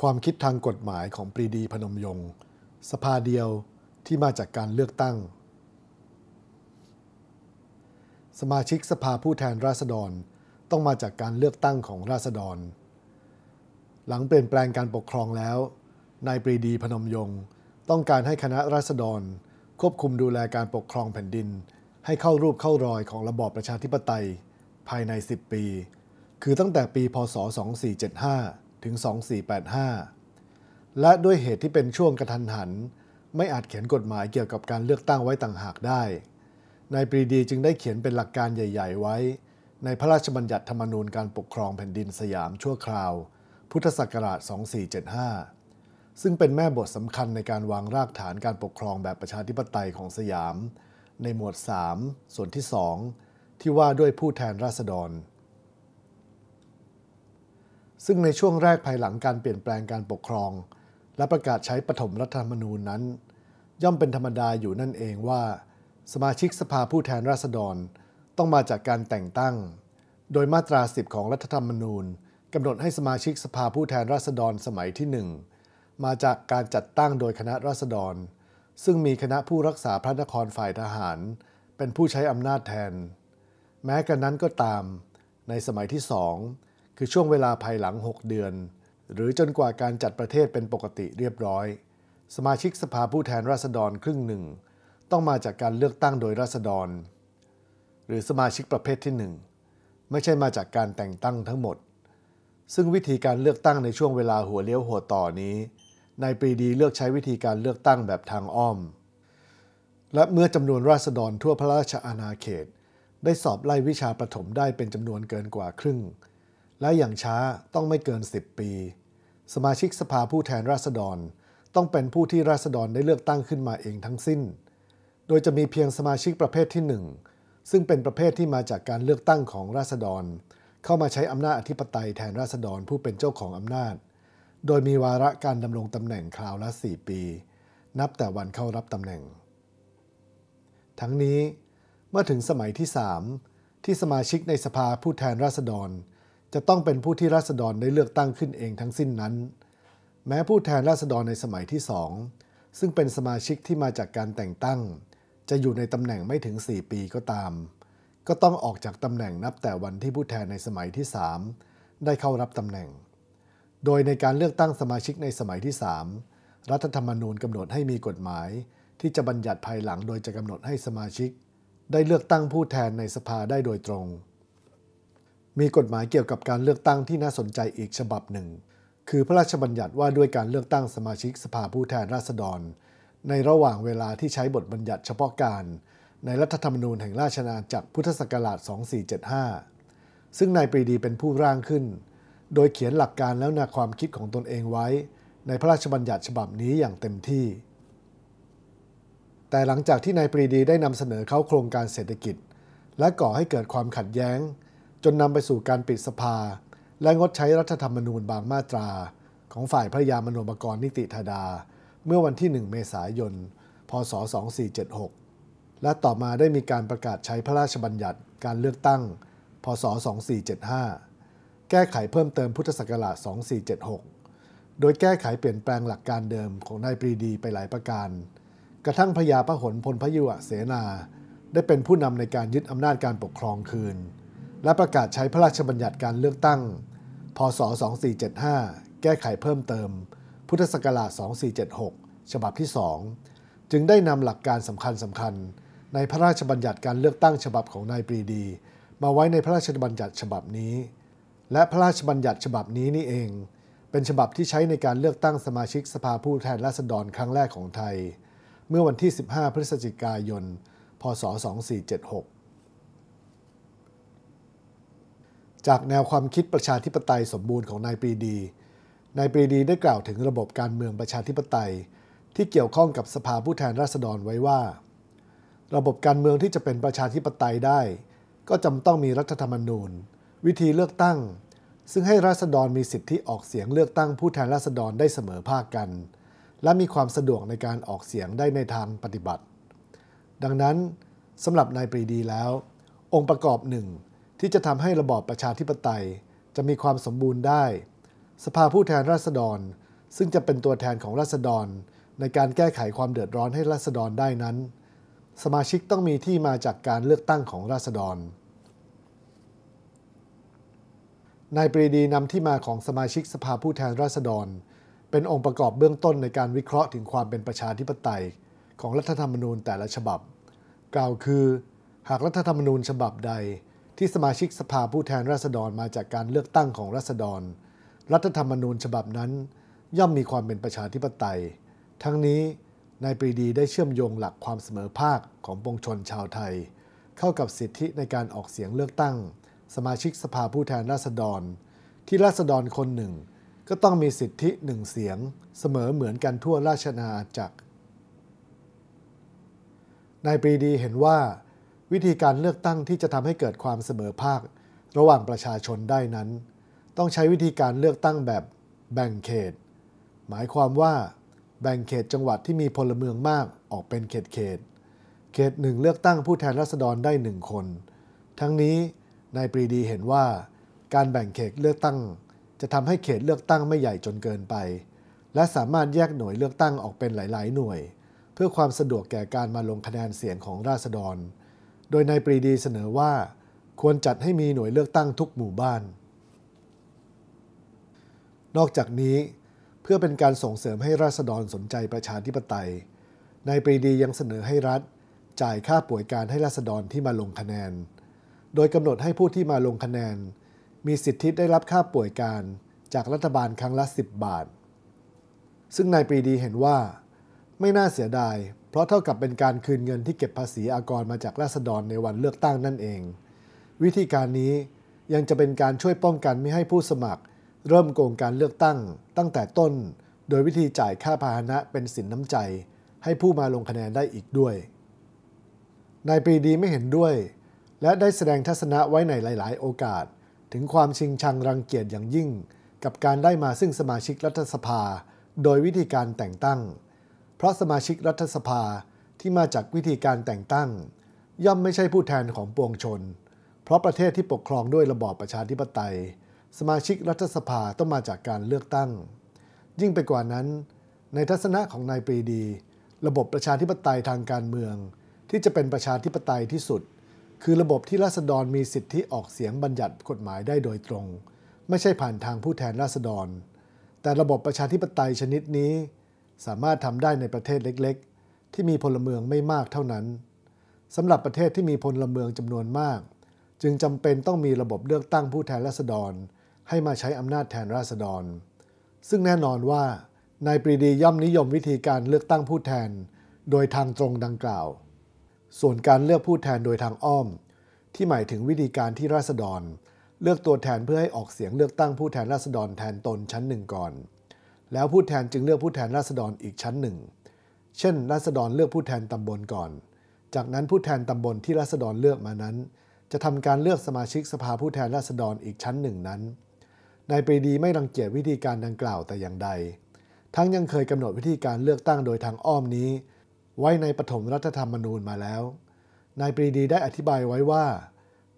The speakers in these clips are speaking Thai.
ความคิดทางกฎหมายของปรีดีพนมยงสภาเดียวที่มาจากการเลือกตั้ง สมาชิกสภาผู้แทนราษฎรต้องมาจากการเลือกตั้งของราษฎร หลังเปลี่ยนแปลงการปกครองแล้วนายปรีดีพนมยงค์ต้องการให้คณะราษฎรควบคุมดูแลการปกครองแผ่นดิน ให้เข้ารูปเข้ารอยของระบอบประชาธิปไตยภายใน 10 ปี คือตั้งแต่ปีพศ2475ถึง 2485 และด้วยเหตุที่เป็นช่วงกระทันหัน ไม่อาจเขียนกฎหมายเกี่ยวกับการเลือกตั้งไว้ต่างหากได้นายปรีดีจึงได้เขียนเป็นหลักการใหญ่ๆไว้ ในพระราชบัญญัติธรรมนูญการปกครองแผ่นดินสยามชั่วคราวพุทธศักราช 2475 ซึ่งเป็นแม่บทสำคัญในการวางรากฐานการปกครองแบบประชาธิปไตยของสยาม ในหมวด 3 ส่วนที่2ที่ว่าด้วยผู้แทนราษฎรซึ่งในช่วงแรกภายหลังการเปลี่ยนแปลงการปกครอง และประกาศใช้ปฐมรัฐธรรมนูญนั้น ย่อมเป็นธรรมดาอยู่นั่นเองว่า สมาชิกสภาผู้แทนราษฎร ต้องมาจากการแต่งตั้ง โดยมาตราสิบของรัฐธรรมนูญกำหนดให้สมาชิกสภาผู้แทนราษฎรสมัยที่หนึ่งมาจากการจัดตั้งโดยคณะราษฎร ซึ่งมีคณะผู้รักษาพระนครฝ่ายทหาร เป็นผู้ใช้อำนาจแทน แม้กระนั้นก็ตาม ในสมัยที่สองคือช่วงเวลาภายหลัง 6 เดือน หรือจนกว่าการจัดประเทศเป็นปกติเรียบร้อย สมาชิกสภาผู้แทนราษฎรครึ่งหนึ่ง ต้องมาจากการเลือกตั้งโดยราษฎร หรือสมาชิกประเภทที่ 1 ไม่ใช่มาจากการแต่งตั้งทั้งหมด ซึ่งวิธีการเลือกตั้งในช่วงเวลาหัวเลี้ยวหัวต่อนี้นายปรีดีเลือกใช้วิธีการเลือกตั้งแบบทางอ้อม และเมื่อจำนวนราษฎรทั่วพระราชอาณาเขต ได้สอบไล่วิชาประถมได้เป็นจำนวนเกินกว่าครึ่งและอย่างช้าต้องไม่เกิน 10 ปี สมาชิกสภาผู้แทนราษฎรต้องเป็นผู้ที่ราษฎรได้เลือกตั้งขึ้นมาเองทั้งสิ้น โดยจะมีเพียงสมาชิกประเภทที่ 1 ซึ่งเป็นประเภทที่มาจากการเลือกตั้งของราษฎร เข้ามาใช้อำนาจอธิปไตยแทนราษฎรผู้เป็นเจ้าของอำนาจ โดยมีวาระการดำรงตำแหน่งคราวละ 4 ปี นับแต่วันเข้ารับตำแหน่ง ทั้งนี้เมื่อถึงสมัยที่ 3 ที่สมาชิกในสภาผู้แทนราษฎรจะต้องเป็นผู้ที่ราษฎรได้เลือกตั้งขึ้นเองทั้งสิ้นนั้น แม้ผู้แทนราษฎรในสมัยที่สองซึ่งเป็นสมาชิกที่มาจากการแต่งตั้ง จะอยู่ในตำแหน่งไม่ถึง 4 ปีก็ตาม ก็ต้องออกจากตำแหน่งนับแต่วันที่ผู้แทนในสมัยที่ 3 ได้เข้ารับตำแหน่ง โดยในการเลือกตั้งสมาชิกในสมัยที่ 3 รัฐธรรมนูญกำหนดให้มีกฎหมาย ที่จะบัญญัติภายหลังโดยจะกำหนดให้สมาชิก ได้เลือกตั้งผู้แทนในสภาได้โดยตรงมีกฎหมายเกี่ยวกับการเลือกตั้งที่น่าสนใจอีกฉบับหนึ่ง คือพระราชบัญญัติว่าด้วยการเลือกตั้งสมาชิกสภาผู้แทนราษฎร ในระหว่างเวลาที่ใช้บทบัญญัติเฉพาะการ ในรัฐธรรมนูญแห่งราชนาจักรพุทธศักราช2475 ซึ่งนายปรีดีเป็นผู้ร่างขึ้น โดยเขียนหลักการแล้วนาความคิดของตนเองไว้ ในพระราชบัญญัติฉบับนี้อย่างเต็มที่ แต่หลังจากที่นายปรีดีได้นำเสนอเข้าโครงการเศรษฐกิจ และก่อให้เกิดความขัดแย้งจนนำไปสู่การปิดสภา และงดใช้รัฐธรรมนูญบางมาตรา ของฝ่ายพระยามนุบกรนิติธาดา เมื่อวันที่ 1 เมษายน พศ 2476 และต่อมาได้มีการประกาศใช้พระราชบัญญัติการเลือกตั้ง พศ 2475 แก้ไขเพิ่มเติมพุทธศักราช2476 โดยแก้ไขเปลี่ยนแปลงหลักการเดิมของนายปรีดีไปหลายประการ กระทั่งพญาพหลพลพยุหเสนา ได้เป็นผู้นำในการยึดอำนาจการปกครองคืนและประกาศใช้พระราชบัญญัติการเลือกตั้ง พศ 2475 แก้ไขเพิ่มเติม พุทธศักราช 2476 ฉบับที่ 2 จึงได้นำหลักการสำคัญสำคัญในพระราชบัญญัติการเลือกตั้งฉบับของนายปรีดี มาไว้ในพระราชบัญญัติฉบับนี้ และพระราชบัญญัติฉบับนี้นี่เอง เป็นฉบับที่ใช้ในการเลือกตั้งสมาชิกสภาผู้แทนราษฎรครั้งแรกของไทย เมื่อวันที่ 15 พฤศจิกายน พศ 2476จากแนวความคิดประชาธิปไตยสมบูรณ์ของนายปรีดี นายปรีดีได้กล่าวถึงระบบการเมืองประชาธิปไตย ที่เกี่ยวข้องกับสภาผู้แทนราษฎรไว้ว่า ระบบการเมืองที่จะเป็นประชาธิปไตยได้ ก็จำต้องมีรัฐธรรมนูญ วิธีเลือกตั้ง ซึ่งให้ราษฎรมีสิทธิออกเสียงเลือกตั้งผู้แทนราษฎรได้เสมอภาคกัน และมีความสะดวกในการออกเสียงได้ในทางปฏิบัติ ดังนั้นสำหรับนายปรีดีแล้ว องค์ประกอบหนึ่งที่จะทำให้ระบอบประชาธิปไตย จะมีความสมบูรณ์ได้ สภาผู้แทนราษฎร ซึ่งจะเป็นตัวแทนของราษฎร ในการแก้ไขความเดือดร้อนให้ราษฎรได้นั้น สมาชิกต้องมีที่มาจากการเลือกตั้งของราษฎรนายปรีดีนำที่มาของสมาชิกสภาผู้แทนราษฎร เป็นองค์ประกอบเบื้องต้นในการวิเคราะห์ถึงความเป็นประชาธิปไตย ของรัฐธรรมนูญแต่ละฉบับ กล่าวคือ หากรัฐธรรมนูญฉบับใดที่สมาชิกสภาผู้แทนราษฎรมาจากการเลือกตั้งของราษฎร รัฐธรรมนูญฉบับนั้น ย่อมมีความเป็นประชาธิปไตย ทั้งนี้นายปรีดีได้เชื่อมโยงหลักความเสมอภาคของปวงชนชาวไทย เข้ากับสิทธิในการออกเสียงเลือกตั้ง สมาชิกสภาผู้แทนราษฎร ที่ราษฎรคนหนึ่ง ก็ต้องมีสิทธิหนึ่งเสียง เสมอเหมือนกันทั่วราชนาจักร นายปรีดีเห็นว่าวิธีการเลือกตั้งที่จะทำให้เกิดความเสมอภาคระหว่างประชาชนได้นั้น ต้องใช้วิธีการเลือกตั้งแบบแบ่งเขต หมายความว่า แบ่งเขตจังหวัดที่มีพลเมืองมากออกเป็นเขตเขต เขตหนึ่งเลือกตั้งผู้แทนราษฎรได้หนึ่งคน ทั้งนี้นายปรีดีเห็นว่า การแบ่งเขตเลือกตั้ง จะทำให้เขตเลือกตั้งไม่ใหญ่จนเกินไป และสามารถแยกหน่วยเลือกตั้งออกเป็นหลาย ๆ หน่วย เพื่อความสะดวกแก่การมาลงคะแนนเสียงของราษฎรโดยนายปรีดีเสนอว่า ควรจัดให้มีหน่วยเลือกตั้งทุกหมู่บ้าน นอกจากนี้เพื่อเป็นการส่งเสริมให้ราษฎรสนใจประชาธิปไตยนายปรีดียังเสนอให้รัฐจ่ายค่าป่วยการให้ราษฎรที่มาลงคะแนน โดยกำหนดให้ผู้ที่มาลงคะแนน มีสิทธิได้รับค่าป่วยการจากรัฐบาลครั้งละ 10 บาท ซึ่งนายปรีดีเห็นว่า ไม่น่าเสียดายราะเท่ากับเป็นการคืนเงินที่เก็บภาษีอากรมาจากราษฎรในวันเลือกตั้งนั่นเอง วิธีการนี้ยังจะเป็นการช่วยป้องกันไม่ให้ผู้สมัคร เริ่มโกงการเลือกตั้ง ตั้งแต่ต้น โดยวิธีจ่ายค่าพาหนะเป็นสินน้ำใจให้ผู้มาลงคะแนนได้อีกด้วยนายปรีดีไม่เห็นด้วย และได้แสดงทัศนะไว้ในหลาย ๆ โอกาสถึงความชิงชังรังเกียจอย่างยิ่ง กับการได้มาซึ่งสมาชิกรัฐสภา โดยวิธีการแต่งตั้งเพราะสมาชิกรัฐสภาที่มาจากวิธีการแต่งตั้ง ย่อมไม่ใช่ผู้แทนของปวงชน เพราะประเทศที่ปกครองด้วยระบอบประชาธิปไตย สมาชิกรัฐสภาต้องมาจากการเลือกตั้ง ยิ่งไปกว่านั้น ในทัศนะของนายปรีดี ระบบประชาธิปไตยทางการเมือง ที่จะเป็นประชาธิปไตยที่สุด คือระบบที่ราษฎรมีสิทธิออกเสียงบัญญัติกฎหมายได้โดยตรง ไม่ใช่ผ่านทางผู้แทนราษฎร แต่ระบบประชาธิปไตยชนิดนี้สามารถทำได้ในประเทศเล็กๆ ที่มีพลเมืองไม่มากเท่านั้นสำหรับประเทศที่มีพลเมืองจำนวนมาก จึงจำเป็นต้องมีระบบเลือกตั้งผู้แทนราษฎร ให้มาใช้อำนาจแทนราษฎร ซึ่งแน่นอนว่านายปรีดีย่อมนิยมวิธีการเลือกตั้งผู้แทน โดยทางตรงดังกล่าว ส่วนการเลือกผู้แทนโดยทางอ้อม ที่หมายถึงวิธีการที่ราษฎร เลือกตัวแทนเพื่อให้ออกเสียงเลือกตั้งผู้แทนราษฎรแทนตนชั้นหนึ่งก่อนแล้วผู้แทนจึงเลือกผู้แทนราษฎรอีกชั้นหนึ่ง เช่น ราษฎรเลือกผู้แทนตำบลก่อน จากนั้นผู้แทนตำบลที่ราษฎรเลือกมานั้น จะทำการเลือกสมาชิกสภาผู้แทนราษฎรอีกชั้นหนึ่งนั้น นายปรีดีไม่รังเกียจวิธีการดังกล่าวแต่อย่างใด ทั้งยังเคยกำหนดวิธีการเลือกตั้งโดยทางอ้อมนี้ ไว้ในปฐมรัฐธรรมนูญมาแล้ว นายปรีดีได้อธิบายไว้ว่า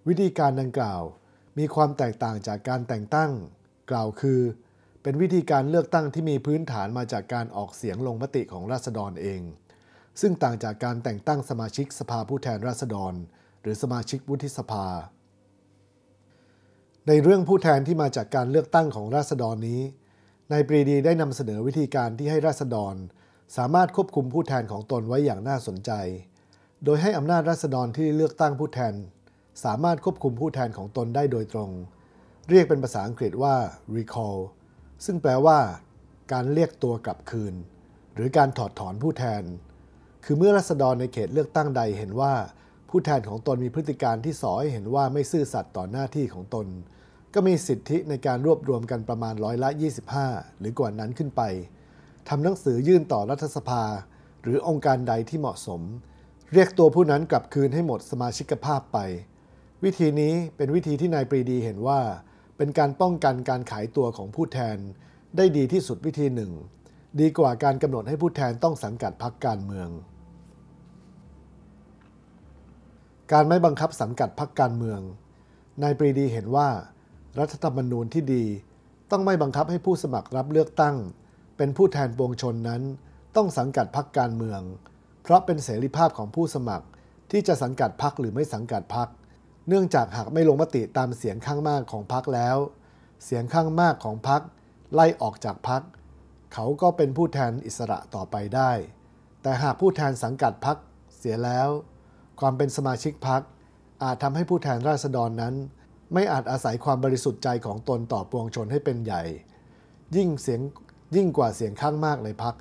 วิธีการดังกล่าว มีความแตกต่างจากการแต่งตั้ง กล่าวคือเป็นวิธีการเลือกตั้งที่มีพื้นฐานมาจากการออกเสียงลงมติของราษฎรเอง ซึ่งต่างจากการแต่งตั้งสมาชิกสภาผู้แทนราษฎร หรือสมาชิกวุฒิสภา ในเรื่องผู้แทนที่มาจากการเลือกตั้งของราษฎรนี้นายปรีดีได้นำเสนอวิธีการที่ให้ราษฎรสามารถควบคุมผู้แทนของตนไว้อย่างน่าสนใจ โดยให้อำนาจราษฎรที่เลือกตั้งผู้แทน สามารถควบคุมผู้แทนของตนได้โดยตรง เรียกเป็นภาษาอังกฤษว่า recall ซึ่งแปลว่าการเรียกตัวกลับคืน หรือการถอดถอนผู้แทน คือเมื่อรัษฎรในเขตเลือกตั้งใดเห็นว่า ผู้แทนของตนมีพฤติการที่สอให้เห็นว่าไม่ซื่อสัตย์ต่อหน้าที่ของตน ก็มีสิทธิในการรวบรวมกันประมาณร้อยละ 25 หรือกว่านั้นขึ้นไปทำหนังสือยื่นต่อรัฐสภา หรือองค์การใดที่เหมาะสม เรียกตัวผู้นั้นกลับคืนให้หมดสมาชิกภาพไป วิธีนี้เป็นวิธีที่นายปรีดีเห็นว่าเป็นการป้องกันการขายตัวของผู้แทนได้ดีที่สุดวิธีหนึ่ง ดีกว่าการกำหนดให้ผู้แทนต้องสังกัดพรรคการเมือง การไม่บังคับสังกัดพรรคการเมืองนายปรีดีเห็นว่า รัฐธรรมนูญที่ดีต้องไม่บังคับให้ผู้สมัครรับเลือกตั้งเป็นผู้แทนปวงชนนั้นต้องสังกัดพรรคการเมือง เพราะเป็นเสรีภาพของผู้สมัครที่จะสังกัดพรรคหรือไม่สังกัดพรรคเนื่องจากหากไม่ลงมติตามเสียงข้างมากของพรรคแล้ว เสียงข้างมากของพรรคไล่ออกจากพรรค เขาก็เป็นผู้แทนอิสระต่อไปได้ แต่หากผู้แทนสังกัดพรรคเสียแล้ว ความเป็นสมาชิกพรรคอาจทำให้ผู้แทนราษฎรนั้น ไม่อาจอาศัยความบริสุทธิ์ใจของตนต่อปวงชนให้เป็นใหญ่ ยิ่งเสียงยิ่งกว่าเสียงข้างมากในพรรค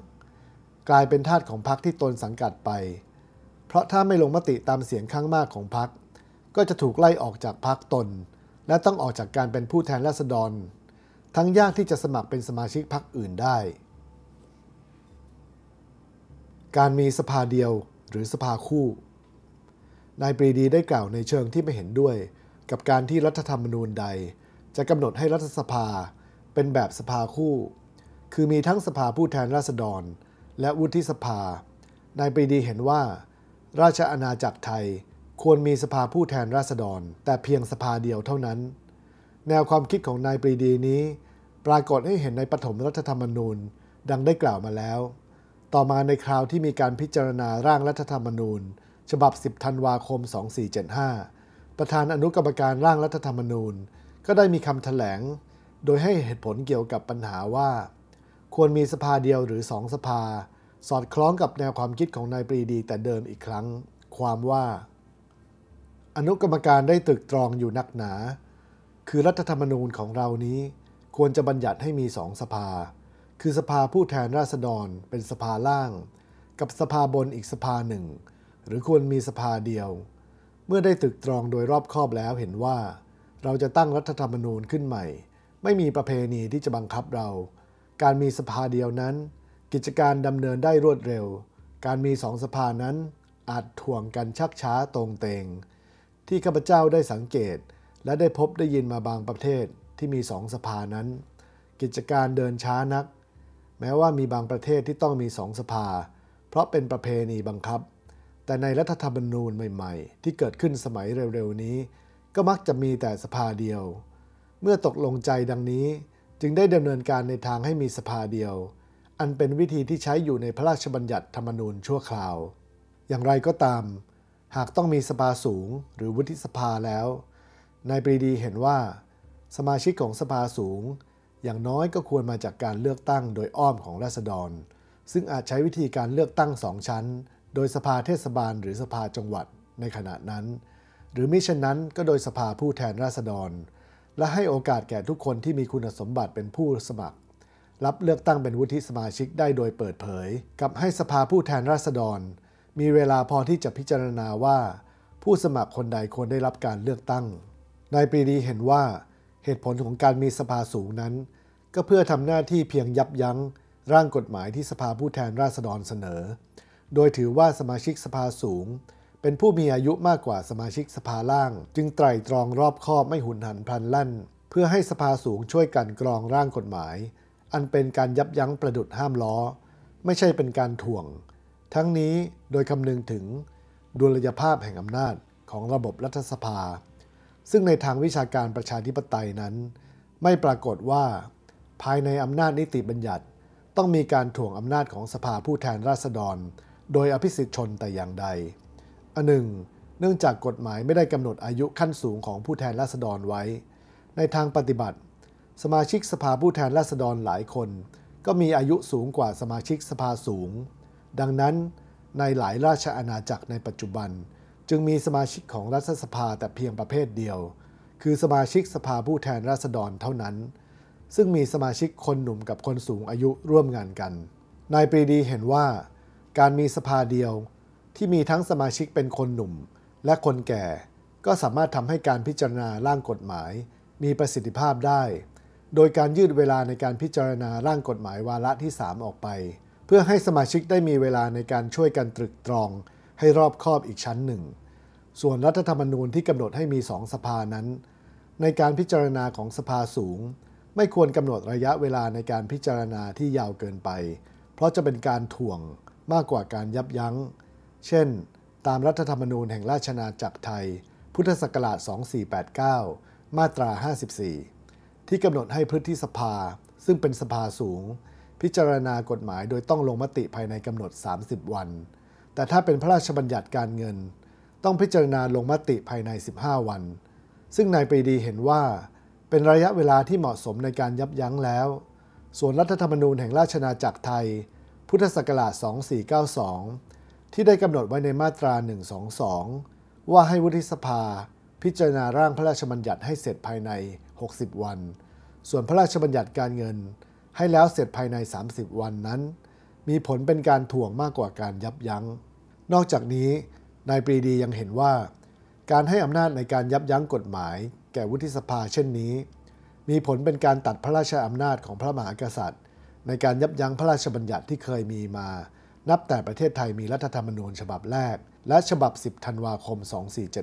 กลายเป็นทาสของพรรคที่ตนสังกัดไป เพราะถ้าไม่ลงมติตามเสียงข้างมากของพรรคก็จะถูกไล่ออกจากพรรคตนและต้องออกจากการเป็นผู้แทนราษฎร ทั้งยากที่จะสมัครเป็นสมาชิกพรรคอื่นได้ การมีสภาเดียวหรือสภาคู่นายปรีดีได้กล่าวในเชิงที่ไม่เห็นด้วยกับการที่รัฐธรรมนูญใดจะกำหนดให้รัฐสภาเป็นแบบสภาคู่ คือมีทั้งสภาผู้แทนราษฎร และวุฒิสภานายปรีดีเห็นว่า ราชอาณาจักรไทยควรมีสภาผู้แทนราษฎร แต่เพียงสภาเดียวเท่านั้น แนวความคิดของนายปรีดีนี้ ปรากฏให้เห็นในปฐมรัฐธรรมนูญ ดังได้กล่าวมาแล้ว ต่อมาในคราวที่มีการพิจารณาร่างรัฐธรรมนูญ ฉบับ 10ธันวาคม 2475 ประธานอนุกรรมการร่างรัฐธรรมนูญ ก็ได้มีคำถแถลง โดยให้เหตุผลเกี่ยวกับปัญหาว่า ควรมีสภาเดียวหรือสองสภา สอดคล้องกับแนวความคิดของนายปรีดีแต่เดิมอีกครั้ง ความว่าอนุกรรมการได้ตึกตรองอยู่นักหนา คือรัฐธรรมนูญของเรานี้ ควรจะบัญญัติให้มีสองสภา คือสภาผู้แทนราษฎรเป็นสภาล่าง กับสภาบนอีกสภาหนึ่ง หรือควรมีสภาเดียว เมื่อได้ตึกตรองโดยรอบคอบแล้วเห็นว่า เราจะตั้งรัฐธรรมนูญขึ้นใหม่ ไม่มีประเพณีที่จะบังคับเรา การมีสภาเดียวนั้น กิจการดำเนินได้รวดเร็ว การมีสองสภานั้นอาจถ่วงกันชักช้าตรงเตงที่ข้าพเจ้าได้สังเกตและได้พบได้ยินมาบางประเทศที่มีสองสภานั้น กิจการเดินช้านัก แม้ว่ามีบางประเทศที่ต้องมีสองสภา เพราะเป็นประเพณีบังคับ แต่ในรัฐธรรมนูญใหม่ๆ ที่เกิดขึ้นสมัยเร็วๆ นี้ ก็มักจะมีแต่สภาเดียว เมื่อตกลงใจดังนี้จึงได้ดำเนินการในทางให้มีสภาเดียว อันเป็นวิธีที่ใช้อยู่ในพระราชบัญญัติธรรมนูญชั่วคราวอย่างไรก็ตามหากต้องมีสภาสูงหรือวุฒิสภาแล้วนายปรีดีเห็นว่า สมาชิกของสภาสูง อย่างน้อยก็ควรมาจากการเลือกตั้งโดยอ้อมของราษฎร ซึ่งอาจใช้วิธีการเลือกตั้งสองชั้น โดยสภาเทศบาลหรือสภาจังหวัดในขณะนั้น หรือมิฉะนั้นก็โดยสภาผู้แทนราษฎร และให้โอกาสแก่ทุกคนที่มีคุณสมบัติเป็นผู้สมัคร รับเลือกตั้งเป็นวุฒิสมาชิกได้โดยเปิดเผย กับให้สภาผู้แทนราษฎรมีเวลาพอที่จะพิจารณาว่า ผู้สมัครคนใดควรได้รับการเลือกตั้ง ในปีนี้เห็นว่า เหตุผลของการมีสภาสูงนั้น ก็เพื่อทำหน้าที่เพียงยับยั้งร่างกฎหมายที่สภาผู้แทนราษฎรเสนอ โดยถือว่าสมาชิกสภาสูง เป็นผู้มีอายุมากกว่าสมาชิกสภาล่าง จึงไตร่ตรองรอบคอบไม่หุนหันพลันลั่น เพื่อให้สภาสูงช่วยกันกรองร่างกฎหมาย อันเป็นการยับยั้งประดุดห้ามล้อ ไม่ใช่เป็นการถ่วงทั้งนี้โดยคำนึงถึงดุลยภาพแห่งอำนาจของระบบรัฐสภา ซึ่งในทางวิชาการประชาธิปไตยนั้น ไม่ปรากฏว่า ภายในอำนาจนิติบัญญัติ ต้องมีการถ่วงอำนาจของสภาผู้แทนราษฎร โดยอภิสิทธิชนแต่อย่างใด อันหนึ่ง เนื่องจากกฎหมายไม่ได้กำหนดอายุขั้นสูงของผู้แทนราษฎรไว้ ในทางปฏิบัติ สมาชิกสภาผู้แทนราษฎรหลายคน ก็มีอายุสูงกว่าสมาชิกสภาสูงดังนั้นในหลายราชอาณาจักรในปัจจุบัน จึงมีสมาชิกของรัฐสภาแต่เพียงประเภทเดียว คือสมาชิกสภาผู้แทนราษฎรเท่านั้น ซึ่งมีสมาชิกคนหนุ่มกับคนสูงอายุร่วมงานกัน นายปรีดีเห็นว่า การมีสภาเดียวที่มีทั้งสมาชิกเป็นคนหนุ่ม และคนแก่ก็สามารถทำให้การพิจารณาร่างกฎหมาย มีประสิทธิภาพได้ โดยการยืดเวลาในการพิจารณาร่างกฎหมายวาระที่3ออกไปเพื่อให้สมาชิกได้มีเวลาในการช่วยกันตรึกตรองให้รอบคอบอีกชั้นหนึ่ง ส่วนรัฐธรรมนูญที่กำหนดให้มีสองสภานั้น ในการพิจารณาของสภาสูง ไม่ควรกำหนดระยะเวลาในการพิจารณาที่ยาวเกินไป เพราะจะเป็นการถ่วงมากกว่าการยับยัง้ง เช่น ตามรัฐธรรมนูญแห่งราชนาจักรไทย พุทธศักราช 2489 มาตรา 54 ที่กำหนดให้พฤทธิสภา ซึ่งเป็นสภาสูงพิจารณากฎหมายโดยต้องลงมติภายในกำหนด 30 วัน แต่ถ้าเป็นพระราชบัญญัติการเงิน ต้องพิจารณาลงมติภายใน 15 วัน ซึ่งนายปรีดีเห็นว่า เป็นระยะเวลาที่เหมาะสมในการยับยั้งแล้ว ส่วนรัฐธรรมนูญแห่งราชนาจักรไทย พุทธศักราช 2492 ที่ได้กำหนดไว้ในมาตรา 122 ว่าให้วุฒิสภา พิจารณาร่างพระราชบัญญัติให้เสร็จภายใน 60 วัน ส่วนพระราชบัญญัติการเงินให้แล้วเสร็จภายใน 30 วันนั้น มีผลเป็นการถ่วงมากกว่าการยับยัง้ง นอกจากนี้นายปรีดียังเห็นว่า การให้อำนาจในการยับยั้งกฎหมาย แก่วุฒิสภาเช่นนี้ มีผลเป็นการตัดพระราชอำนาจของพระมหากษัตริย์ ในการยับยั้งพระราชบัญญัติที่เคยมีมา นับแต่ประเทศไทยมีรัฐธรรมนูญฉบับแรก และฉบับ10ธันวาคม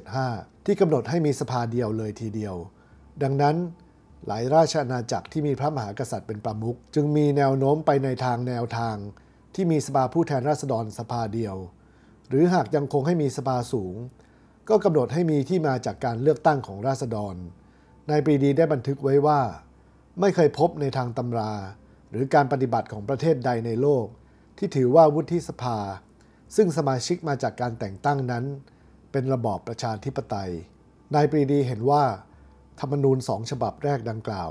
2475ที่กำหนดให้มีสภาเดียวเลยทีเดียว ดังนั้นหลายราชอาณาจักรที่มีพระมหากษัตริย์เป็นประมุขจึงมีแนวโน้มไปในทางแนวทาง ที่มีสภาผู้แทนราษฎรสภาเดียว หรือหากยังคงให้มีสภาสูง ก็กำหนดให้มีที่มาจากการเลือกตั้งของราษฎรในปรีดีได้บันทึกไว้ว่า ไม่เคยพบในทางตำรา หรือการปฏิบัติของประเทศใดในโลก ที่ถือว่าวุฒิสภา ซึ่งสมาชิกมาจากการแต่งตั้งนั้น เป็นระบอบประชาธิปไตยนายปรีดีเห็นว่าธรรมนูญสองฉบับแรกดังกล่าว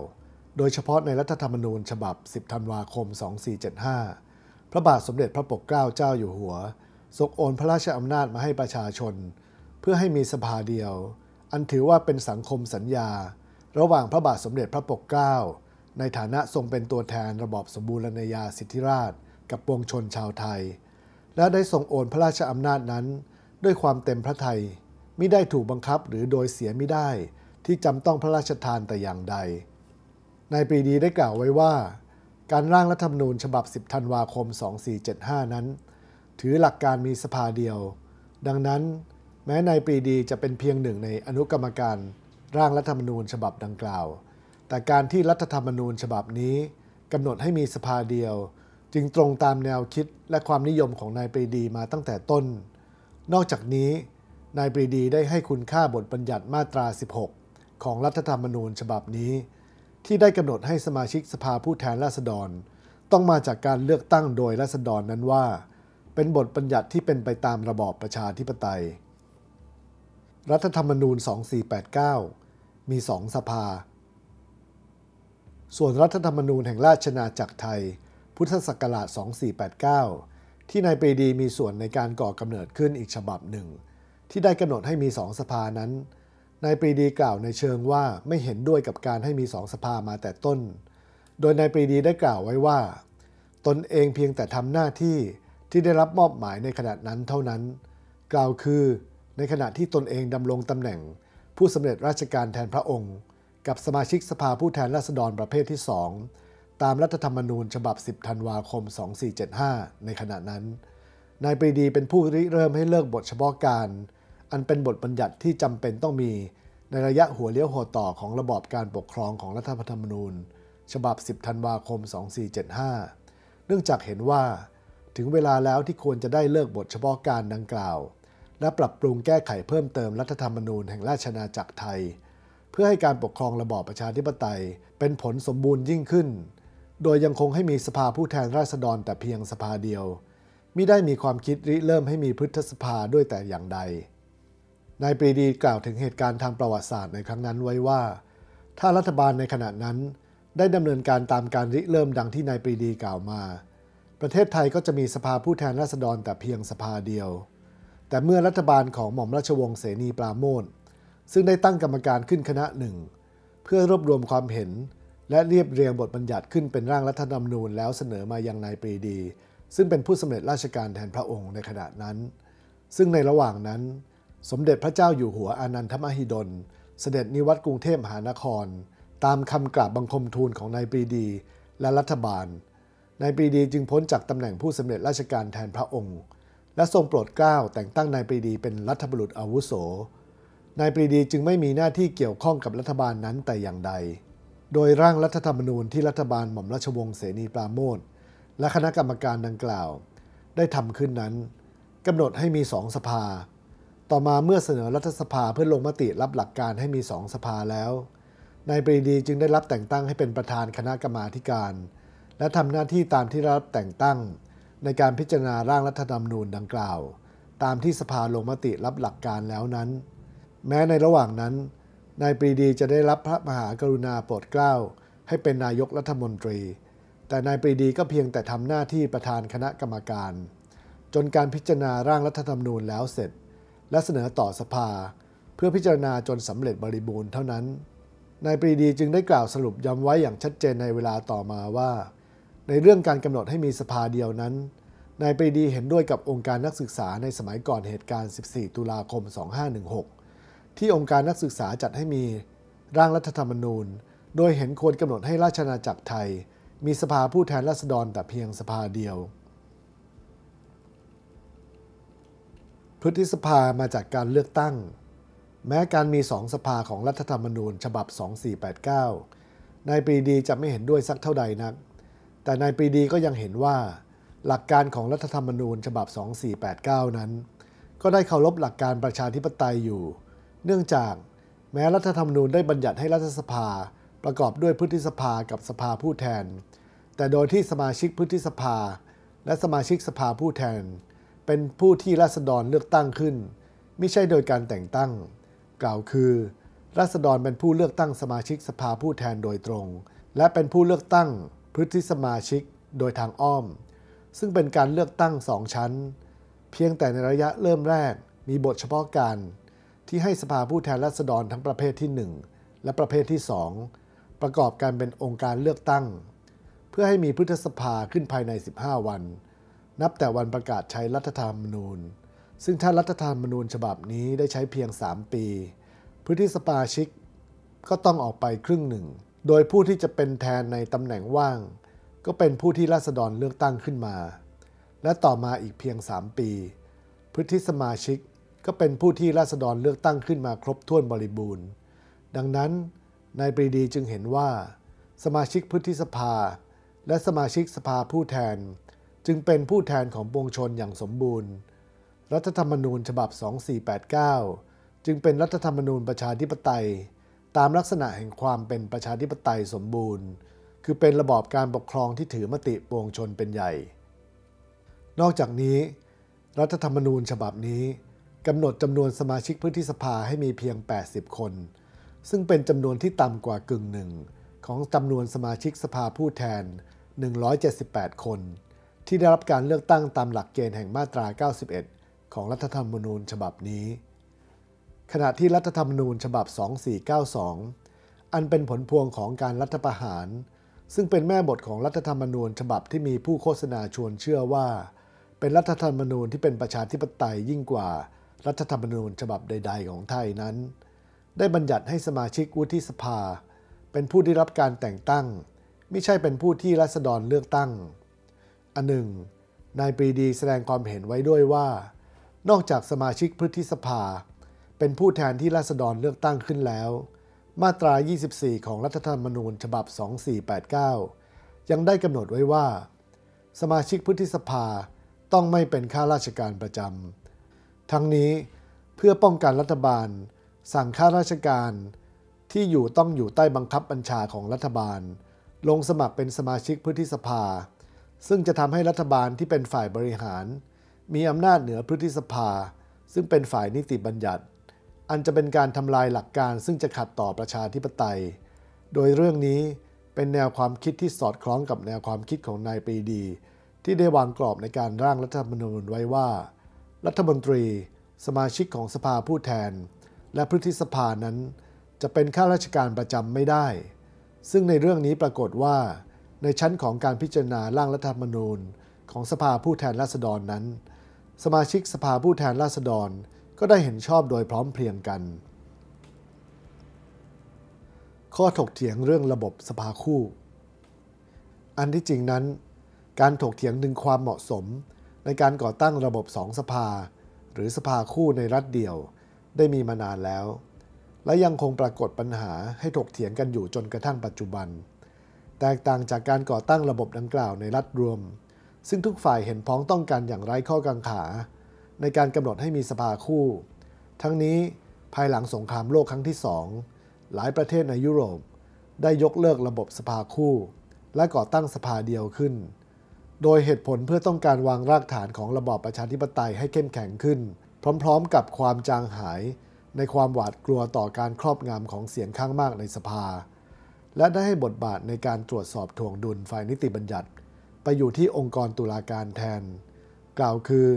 โดยเฉพาะในรัฐธรรมนูญฉบับ 10ธันวาคม 2475 พระบาทสมเด็จพระปกเกล้าเจ้าอยู่หัวทรงโอนพระราชอำนาจมาให้ประชาชน เพื่อให้มีสภาเดียว อันถือว่าเป็นสังคมสัญญา ระหว่างพระบาทสมเด็จพระปกเกล้า ในฐานะทรงเป็นตัวแทนระบอบสมบูรณาญาสิทธิราช กับปวงชนชาวไทย และได้ทรงโอนพระราชอำนาจนั้น ด้วยความเต็มพระทัยมิได้ถูกบังคับหรือโดยเสียมิได้ที่จำต้องพระราชทานแต่อย่างใดในปรีดีได้กล่าวไว้ว่า การร่างรัฐธรรมนูญฉบับ 10ธันวาคม 2475 นั้น ถือหลักการมีสภาเดียว ดังนั้น แม้ในปรีดีจะเป็นเพียงหนึ่งในอนุกรรมการร่างรัฐธรรมนูญฉบับดังกล่าว แต่การที่รัฐธรรมนูญฉบับนี้ กำหนดให้มีสภาเดียว จึงตรงตามแนวคิดและความนิยมของนายปรีดีมาตั้งแต่ต้น นอกจากนี้ นายปรีดีได้ให้คุณค่าบทบัญญัติมาตรา 16ของรัฐธรรมนูญฉบับนี้ ที่ได้กำหนดให้สมาชิกสภาผู้แทนราษฎร ต้องมาจากการเลือกตั้งโดยราษฎรนั้นว่า เป็นบทบัญญัติที่เป็นไปตามระบอบประชาธิปไตย รัฐธรรมนูญ 2489 มีสองสภา ส่วนรัฐธรรมนูญแห่งราชนาจักรไทย พุทธศักราช 2489 ที่นายปรีดีมีส่วนในการก่อกำเนิดขึ้นอีกฉบับหนึ่ง ที่ได้กำหนดให้มีสองสภานั้นนายปรีดีกล่าวในเชิงว่าไม่เห็นด้วยกับการให้มีสองสภามาแต่ต้น โดยนายปรีดีได้กล่าวไว้ว่า ตนเองเพียงแต่ทำหน้าที่ที่ได้รับมอบหมายในขณะนั้นเท่านั้น กล่าวคือ ในขณะที่ตนเองดำรงตำแหน่งผู้สำเร็จราชการแทนพระองค์ กับสมาชิกสภาผู้แทนราษฎรประเภทที่สองตามรัฐธรรมนูญฉบับ 10 ธันวาคม 2475 ในขณะนั้นนายปรีดีเป็นผู้ริเริ่มให้เลิกบทเฉพาะการอันเป็นบทบัญญัติที่จำเป็นต้องมี ในระยะหัวเลี้ยวหัวต่อของระบอบการปกครองของรัฐธรรมนูญ ฉบับ10ธันวาคม 2475 เนื่องจากเห็นว่า ถึงเวลาแล้วที่ควรจะได้เลิกบทเฉพาะการดังกล่าว และปรับปรุงแก้ไขเพิ่มเติมรัฐธรรมนูญแห่งราชนาจักรไทย เพื่อให้การปกครองระบอบประชาธิปไตยเป็นผลสมบูรณ์ยิ่งขึ้น โดยยังคงให้มีสภาผู้แทนราษฎรแต่เพียงสภาเดียวมิได้มีความคิดริเริ่มให้มีพฤษภาด้วยแต่อย่างใดนายปรีดีกล่าวถึงเหตุการณ์ทางประวัติศาสตร์ในครั้งนั้นไว้ว่า ถ้ารัฐบาลในขณะนั้น ได้ดำเนินการตามการริเริ่มดังที่นายปรีดีกล่าวมา ประเทศไทยก็จะมีสภาผู้แทนราษฎรแต่เพียงสภาเดียว แต่เมื่อรัฐบาลของหม่อมราชวงศ์เสนีปราโมทซึ่งได้ตั้งกรรมการขึ้นคณะหนึ่ง เพื่อรวบรวมความเห็น และเรียบเรียงบทบัญญัติขึ้นเป็นร่างรัฐธรรมนูญแล้วเสนอมายังนายปรีดี ซึ่งเป็นผู้สมเร็จราชการแทนพระองค์ในขณะนั้น ซึ่งในระหว่างนั้นสมเด็จพระเจ้าอยู่หัวอานันทมหิดล เสด็จนิวัตกรุงเทพมหานคร ตามคำกราบบังคมทูลของนายปรีดี และรัฐบาลนายปรีดีจึงพ้นจากตำแหน่งผู้สำเร็จราชการแทนพระองค์ และทรงโปรดเกล้าแต่งตั้งนายปรีดีเป็นรัฐบุรุษอาวุโสนายปรีดีจึงไม่มีหน้าที่เกี่ยวข้องกับรัฐบาลนั้นแต่อย่างใด โดยร่างรัฐธรรมนูญที่รัฐบาลหม่อมราชวงศ์เสนีปราโมทและคณะกรรมการดังกล่าว ได้ทำขึ้นนั้นกำหนดให้มีสองสภาต่อมาเมื่อเสนอรัฐสภาเพื่อลงมติรับหลักการให้มีสองสภาแล้ว นายปรีดีจึงได้รับแต่งตั้งให้เป็นประธานคณะกรรมาการ และทำหน้าที่ตามที่รับแต่งตั้งในการพิจารณาร่างรัฐธรรมนูญดังกล่าว ตามที่สภาลงมติรับหลักการแล้วนั้น แม้ในระหว่างนั้นนายปรีดีจะได้รับพระมหากรุณาโปรดเกล้า ให้เป็นนายกรัฐมนตรี แต่นายปรีดีก็เพียงแต่ทำหน้าที่ประธานคณะกรรมการ จนการพิจารณาร่างรัฐธรรมนูญแล้วเสร็จและเสนอต่อสภา เพื่อพิจารณาจนสำเร็จบริบูรณ์เท่านั้น นายปรีดีจึงได้กล่าวสรุปย้ำไว้อย่างชัดเจนในเวลาต่อมาว่า ในเรื่องการกำหนดให้มีสภาเดียวนั้นนายปรีดีเห็นด้วยกับองค์การนักศึกษาในสมัยก่อนเหตุการณ์ 14 ตุลาคม 2516 ที่องค์การนักศึกษาจัดให้มี ร่างรัฐธรรมนูญ โดยเห็นควรกำหนดให้ราชนาจักรไทย มีสภาผู้แทนราษฎรแต่เพียงสภาเดียวพฤติสภามาจากการเลือกตั้ง แม้การมีสองสภาของรัฐธรรมนูญฉบับ 2489นายปรีดีจะไม่เห็นด้วยสักเท่าใดนักแต่นายปรีดีก็ยังเห็นว่า หลักการของรัฐธรรมนูญฉบับ 2489 นั้น ก็ได้เคารพหลักการประชาธิปไตยอยู่ เนื่องจาก แม้รัฐธรรมนูญได้บัญญัติให้รัฐสภาประกอบด้วยพฤติสภากับสภาผู้แทน แต่โดยที่สมาชิกพฤติสภา และสมาชิกสภาผู้แทนเป็นผู้ที่ราษฎรเลือกตั้งขึ้น ไม่ใช่โดยการแต่งตั้ง กล่าวคือราษฎรเป็นผู้เลือกตั้งสมาชิกสภาผู้แทนโดยตรง และเป็นผู้เลือกตั้งพืที่สมาชิกโดยทางอ้อม ซึ่งเป็นการเลือกตั้งสองชั้น เพียงแต่ในระยะเริ่มแรก มีบทเฉพาะการที่ให้สภาผู้แทนราษฎรทั้งประเภทที่ 1 และประเภทที่ 2 ประกอบกันเป็นองค์การเลือกตั้ง เพื่อให้มีพุทธสภาขึ้นภายใน 15 วันนับแต่วันประกาศใช้รัฐธรรมนูญ ซึ่งถ้ารัฐธรรมนูญฉบับนี้ได้ใช้เพียง 3 ปีพื้นที่สปาชิก ก็ต้องออกไปครึ่งหนึ่ง โดยผู้ที่จะเป็นแทนในตำแหน่งว่าง ก็เป็นผู้ที่ราษฎรเลือกตั้งขึ้นมา และต่อมาอีกเพียง 3 ปีพื้นที่สมาชิกก็เป็นผู้ที่ราษฎรเลือกตั้งขึ้นมาครบถ้วนบริบูรณ์ ดังนั้นนายปรีดีจึงเห็นว่า สมาชิกพื้นที่สภา และสมาชิกสภาผู้แทนจึงเป็นผู้แทนของปวงชนอย่างสมบูรณ์ รัฐธรรมนูญฉบับ 2489 จึงเป็นรัฐธรรมนูญประชาธิปไตย ตามลักษณะแห่งความเป็นประชาธิปไตยสมบูรณ์ คือเป็นระบอบการปกครองที่ถือมติปวงชนเป็นใหญ่ นอกจากนี้ รัฐธรรมนูญฉบับนี้ กำหนดจำนวนสมาชิกพื้นที่สภาให้มีเพียง 80 คน ซึ่งเป็นจำนวนที่ต่ำกว่ากึ่งหนึ่ง ของจำนวนสมาชิกสภาผู้แทน 178 คนที่ได้รับการเลือกตั้งตามหลักเกณฑ์แห่งมาตรา91 ของรัฐธรรมนูญฉบับนี้ ขณะที่รัฐธรรมนูญฉบับ 2492 อันเป็นผลพวงของการรัฐประหาร ซึ่งเป็นแม่บทของรัฐธรรมนูญฉบับที่มีผู้โฆษณาชวนเชื่อว่า เป็นรัฐธรรมนูญที่เป็นประชาธิปไตยยิ่งกว่ารัฐธรรมนูญฉบับใด ๆ ของไทยนั้น ได้บัญญัติให้สมาชิกวุฒิสภา เป็นผู้ได้รับการแต่งตั้ง ไม่ใช่เป็นผู้ที่รัษฎรเลือกตั้งอันหนึ่งนายปรีดีแสดงความเห็นไว้ด้วยว่า นอกจากสมาชิกพฤทธิสภา เป็นผู้แทนที่ราษฎรเลือกตั้งขึ้นแล้ว มาตรา 24 ของรัฐธรรมนูญฉบับ 2489 ยังได้กำหนดไว้ว่า สมาชิกพฤทธิสภาต้องไม่เป็นข้าราชการประจำ ทั้งนี้เพื่อป้องกันรัฐบาล สั่งข้าราชการ ที่อยู่ต้องอยู่ใต้บังคับบัญชาของรัฐบาล ลงสมัครเป็นสมาชิกพฤทธิสภาซึ่งจะทำให้รัฐบาลที่เป็นฝ่ายบริหาร มีอำนาจเหนือพฤติสภา ซึ่งเป็นฝ่ายนิติบัญญัติ อันจะเป็นการทำลายหลักการ ซึ่งจะขัดต่อประชาธิปไตย โดยเรื่องนี้เป็นแนวความคิดที่สอดคล้องกับแนวความคิดของนายปรีดี ที่ได้วางกรอบในการร่างรัฐธรรมนูญไว้ว่า รัฐมนตรี สมาชิกของสภาผู้แทน และพฤติสภานั้น จะเป็นข้าราชการประจำไม่ได้ ซึ่งในเรื่องนี้ปรากฏว่าในชั้นของการพิจารณาร่างรัฐธรรมนูญของสภาผู้แทนราษฎรนั้น สมาชิกสภาผู้แทนราษฎรก็ได้เห็นชอบโดยพร้อมเพรียงกัน ข้อถกเถียงเรื่องระบบสภาคู่ อันที่จริงนั้น การถกเถียงถึงความเหมาะสม ในการก่อตั้งระบบสองสภา หรือสภาคู่ในรัฐเดียวได้มีมานานแล้ว และยังคงปรากฏปัญหาให้ถกเถียงกันอยู่จนกระทั่งปัจจุบันแตกต่างจากการก่อตั้งระบบดังกล่าวในรัฐรวม ซึ่งทุกฝ่ายเห็นพ้องต้องกันอย่างไร้ข้อกังขา ในการกำหนดให้มีสภาคู่ ทั้งนี้ภายหลังสงครามโลกครั้งที่สองหลายประเทศในยุโรป ได้ยกเลิกระบบสภาคู่ และก่อตั้งสภาเดียวขึ้น โดยเหตุผลเพื่อต้องการวางรากฐานของระบอบประชาธิปไตยให้เข้มแข็งขึ้น พร้อมๆ กับความจางหาย ในความหวาดกลัวต่อการครอบงำของเสียงข้างมากในสภาและได้ให้บทบาทในการตรวจสอบถ่วงดุลฝ่ายนิติบัญญัติ ไปอยู่ที่องค์กรตุลาการแทน กล่าวคือ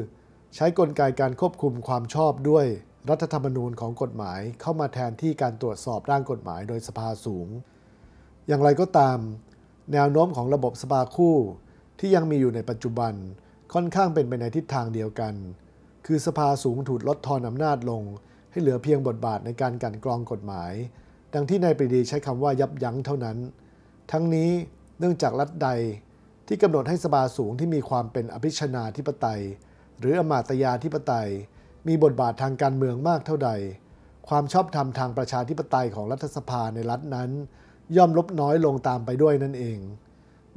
ใช้กลไกการควบคุมความชอบด้วยรัฐธรรมนูญของกฎหมายเข้ามาแทนที่การตรวจสอบร่างกฎหมายโดยสภาสูง อย่างไรก็ตาม แนวโน้มของระบบสภาคู่ที่ยังมีอยู่ในปัจจุบันค่อนข้างเป็นไปในทิศทางเดียวกัน คือสภาสูงถูกลดทอนอำนาจลง ให้เหลือเพียงบทบาทในการกันกรองกฎหมายดังที่นายปรีดีใช้คำว่ายับยั้งเท่านั้น ทั้งนี้เนื่องจากรัฐใดที่กำหนดให้สภาสูงที่มีความเป็นอภิชนาธิปไตย หรืออมาตยาธิปไตย มีบทบาททางการเมืองมากเท่าใด ความชอบธรรมทางประชาธิปไตยของรัฐสภาในรัฐนั้น ย่อมลบน้อยลงตามไปด้วยนั่นเอง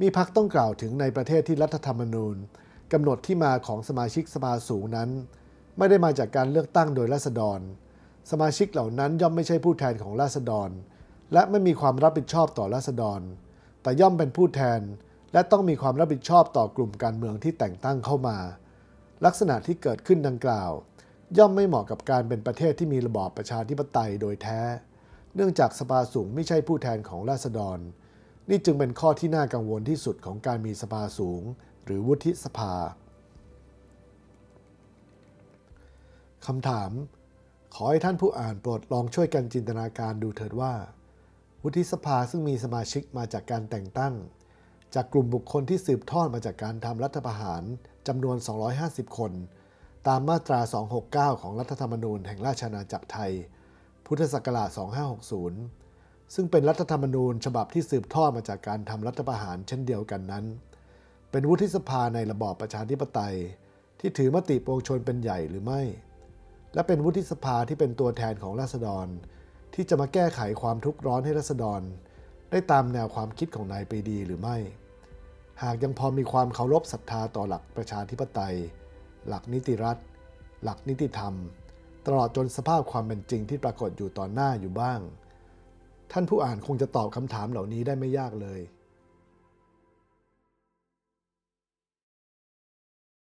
มีพักต้องกล่าวถึงในประเทศที่รัฐธรรมนูญกำหนดที่มาของสมาชิกสภาสูงนั้น ไม่ได้มาจากการเลือกตั้งโดยรัษฎรสมาชิกเหล่านั้น ย่อมไม่ใช่ผู้แทนของราษฎร และไม่มีความรับผิดชอบต่อราษฎร แต่ย่อมเป็นผู้แทน และต้องมีความรับผิดชอบต่อกลุ่มการเมืองที่แต่งตั้งเข้ามา ลักษณะที่เกิดขึ้นดังกล่าว ย่อมไม่เหมาะกับการเป็นประเทศที่มีระบอบประชาธิปไตยโดยแท้ เนื่องจากสภาสูงไม่ใช่ผู้แทนของราษฎร นี่จึงเป็นข้อที่น่ากังวลที่สุดของการมีสภาสูงหรือวุฒิสภาคำถามขอให้ท่านผู้อ่านโปรดลองช่วยกันจินตนาการดูเถิดว่า วุฒิสภาซึ่งมีสมาชิกมาจากการแต่งตั้ง จากกลุ่มบุคคลที่สืบทอดมาจากการทำรัฐประหารจำนวน 250 คนตามมาตรา 269 ของรัฐธรรมนูญแห่งราชอาณาจักรไทย พุทธศักราช 2560 ซึ่งเป็นรัฐธรรมนูญฉบับที่สืบทอดมาจากการทำรัฐประหารเช่นเดียวกันนั้น เป็นวุฒิสภาในระบอบประชาธิปไตย ที่ถือมติปวงชนเป็นใหญ่หรือไม่และเป็นวุฒิสภาที่เป็นตัวแทนของราษฎร ที่จะมาแก้ไขความทุกข์ร้อนให้ราษฎร ได้ตามแนวความคิดของนายปรีดีหรือไม่ หากยังพอมีความเคารพศรัทธาต่อหลักประชาธิปไตย หลักนิติรัฐ หลักนิติธรรม ตลอดจนสภาพความเป็นจริงที่ปรากฏอยู่ต่อนหน้าอยู่บ้าง ท่านผู้อ่านคงจะตอบคำถามเหล่านี้ได้ไม่ยากเลย